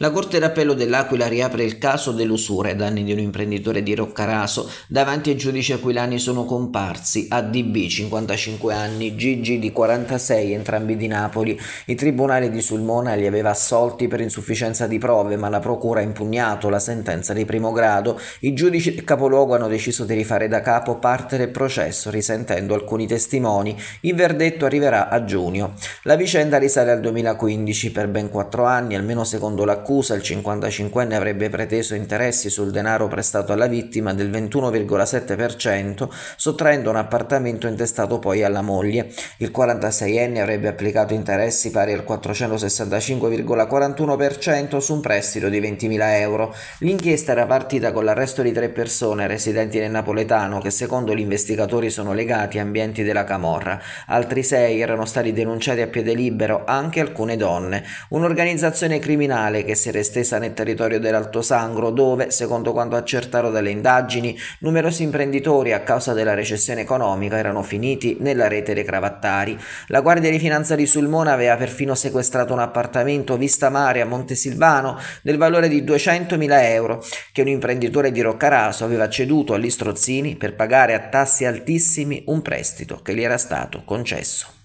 La Corte d'Appello dell'Aquila riapre il caso dell'usura ai danni di un imprenditore di Roccaraso. Davanti ai giudici aquilani sono comparsi ADB 55 anni, Gigi di 46, entrambi di Napoli. Il Tribunale di Sulmona li aveva assolti per insufficienza di prove, ma la Procura ha impugnato la sentenza di primo grado. I giudici del capoluogo hanno deciso di rifare da capo parte del processo, risentendo alcuni testimoni. Il verdetto arriverà a giugno. La vicenda risale al 2015 per ben quattro anni, almeno secondo l'accusa accusa il 55enne avrebbe preteso interessi sul denaro prestato alla vittima del 21,7%, sottraendo un appartamento intestato poi alla moglie. Il 46enne avrebbe applicato interessi pari al 465,41% su un prestito di 20.000 euro. L'inchiesta era partita con l'arresto di tre persone residenti nel napoletano che secondo gli investigatori sono legati a ambienti della Camorra. Altri sei erano stati denunciati a piede libero, anche alcune donne. Un'organizzazione criminale che essere estesa nel territorio dell'Alto Sangro, dove, secondo quanto accertato dalle indagini, numerosi imprenditori a causa della recessione economica erano finiti nella rete dei cravattari. La Guardia di Finanza di Sulmona aveva perfino sequestrato un appartamento vista mare a Montesilvano del valore di 200.000 euro che un imprenditore di Roccaraso aveva ceduto agli strozzini per pagare a tassi altissimi un prestito che gli era stato concesso.